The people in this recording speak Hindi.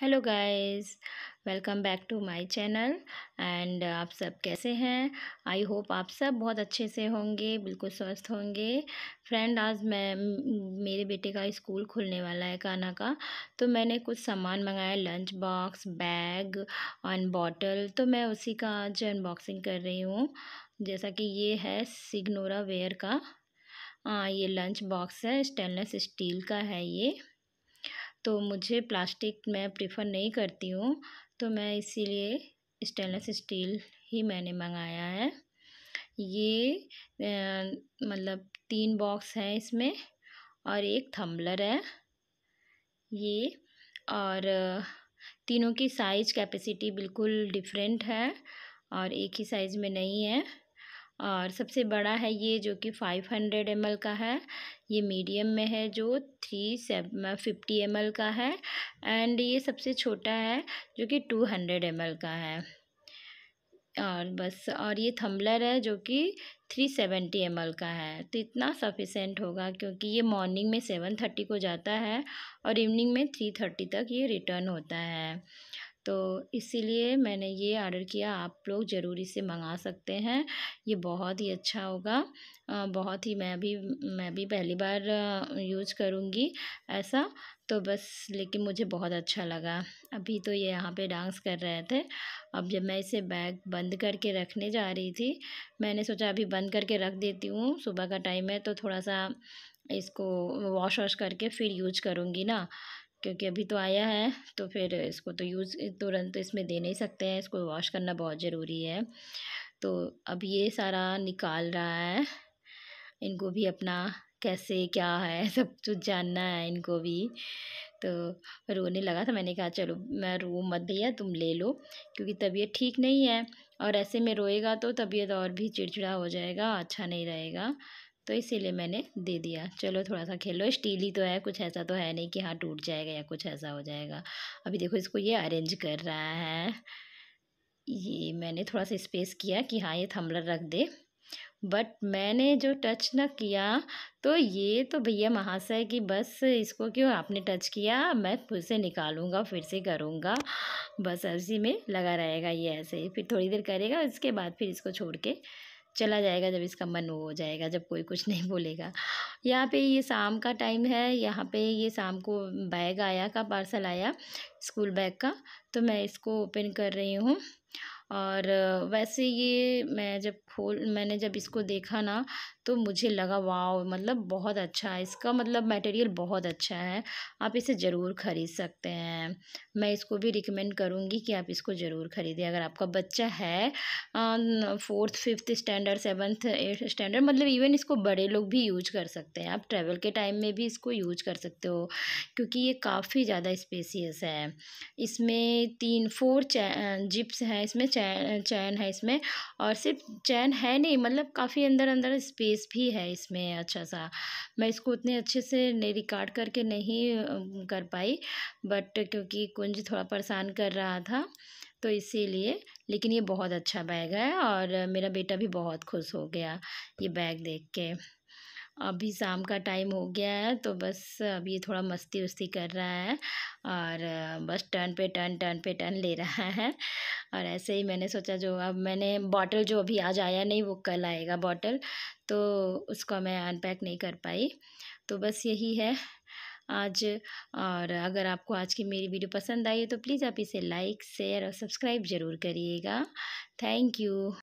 hello guys welcome back to my channel and आप सब कैसे हैं आई होप आप सब बहुत अच्छे से होंगे बिल्कुल स्वस्थ होंगे फ्रेंड आज मैं मेरे बेटे का स्कूल खुलने वाला है काना का तो मैंने कुछ सामान मंगाया लंच बॉक्स बैग और बॉटल तो मैं उसी का आज अनबॉक्सिंग कर रही हूँ जैसा कि ये है सिग्नोरा वेयर का आ, हाँ, ये लंच बॉक्स है स्टेनलेस स्टील का है ये तो मुझे प्लास्टिक मैं प्रेफर नहीं करती हूँ तो मैं इसीलिए स्टेनलेस स्टील ही मैंने मंगाया है ये मतलब तीन बॉक्स हैं इसमें और एक थम्बलर है ये और तीनों की साइज कैपेसिटी बिल्कुल डिफरेंट है और एक ही साइज़ में नहीं है और सबसे बड़ा है ये जो कि फाइव हंड्रेड एम का है ये मीडियम में है जो थ्री सेवन फिफ्टी एम का है एंड ये सबसे छोटा है जो कि टू हंड्रेड एम का है और बस और ये थम्बलर है जो कि थ्री सेवेंटी एम का है तो इतना सफिशेंट होगा क्योंकि ये मॉर्निंग में सेवन थर्टी को जाता है और इवनिंग में थ्री थर्टी तक ये रिटर्न होता है तो इसीलिए मैंने ये आर्डर किया आप लोग ज़रूर इसे मंगा सकते हैं ये बहुत ही अच्छा होगा बहुत ही मैं भी मैं भी पहली बार यूज़ करूँगी ऐसा तो बस लेकिन मुझे बहुत अच्छा लगा अभी तो ये यहाँ पे डांस कर रहे थे अब जब मैं इसे बैग बंद करके रखने जा रही थी मैंने सोचा अभी बंद करके रख देती हूँ सुबह का टाइम है तो थोड़ा सा इसको वॉश वॉश करके फिर यूज करूँगी ना क्योंकि अभी तो आया है तो फिर इसको तो यूज़ तुरंत इसमें दे नहीं सकते हैं इसको वॉश करना बहुत ज़रूरी है तो अब ये सारा निकाल रहा है इनको भी अपना कैसे क्या है सब कुछ जानना है इनको भी तो रोने लगा था मैंने कहा चलो मैं रो मत भैया तुम ले लो क्योंकि तबीयत ठीक नहीं है और ऐसे में रोएगा तो तबीयत और भी चिड़चिड़ा हो जाएगा अच्छा नहीं रहेगा तो इसीलिए मैंने दे दिया चलो थोड़ा सा खेलो स्टील ही तो है कुछ ऐसा तो है नहीं कि हाँ टूट जाएगा या कुछ ऐसा हो जाएगा अभी देखो इसको ये अरेंज कर रहा है ये मैंने थोड़ा सा स्पेस किया कि हाँ ये थम्बलर रख दे बट मैंने जो टच ना किया तो ये तो भैया महाशय कि बस इसको क्यों आपने टच किया मैं फिर से निकालूंगा फिर से करूँगा बस उसी में लगा रहेगा ये ऐसे ही फिर थोड़ी देर करेगा इसके बाद फिर इसको छोड़ के चला जाएगा जब इसका मन वो हो जाएगा जब कोई कुछ नहीं बोलेगा यहाँ पे ये शाम का टाइम है यहाँ पे ये शाम को बैग आया का पार्सल आया स्कूल बैग का तो मैं इसको ओपन कर रही हूँ और वैसे ये मैं जब खोल मैंने जब इसको देखा ना तो मुझे लगा वाओ मतलब बहुत अच्छा है इसका मतलब मटेरियल बहुत अच्छा है आप इसे ज़रूर ख़रीद सकते हैं मैं इसको भी रिकमेंड करूँगी कि आप इसको ज़रूर ख़रीदें अगर आपका बच्चा है fourth fifth standard seventh eighth standard मतलब इवन इसको बड़े लोग भी यूज कर सकते हैं आप ट्रैवल के टाइम में भी इसको यूज कर सकते हो क्योंकि ये काफ़ी ज़्यादा स्पेसियस है इसमें तीन फोर जिप्स हैं इसमें चैन चैन है इसमें और सिर्फ चैन है नहीं मतलब काफ़ी अंदर अंदर स्पेस भी है इसमें अच्छा सा मैं इसको उतने अच्छे से नहीं रिकॉर्ड करके नहीं कर पाई बट क्योंकि कुंज थोड़ा परेशान कर रहा था तो इसीलिए लेकिन ये बहुत अच्छा बैग है और मेरा बेटा भी बहुत खुश हो गया ये बैग देख के अभी शाम का टाइम हो गया है तो बस अब ये थोड़ा मस्ती उस्ती कर रहा है और बस टर्न पे टर्न टर्न पे टर्न ले रहा है और ऐसे ही मैंने सोचा जो अब मैंने बॉटल जो अभी आज आया नहीं वो कल आएगा बॉटल तो उसको मैं अनपैक नहीं कर पाई तो बस यही है आज और अगर आपको आज की मेरी वीडियो पसंद आई है तो प्लीज़ आप इसे लाइक शेयर और सब्सक्राइब ज़रूर करिएगा थैंक यू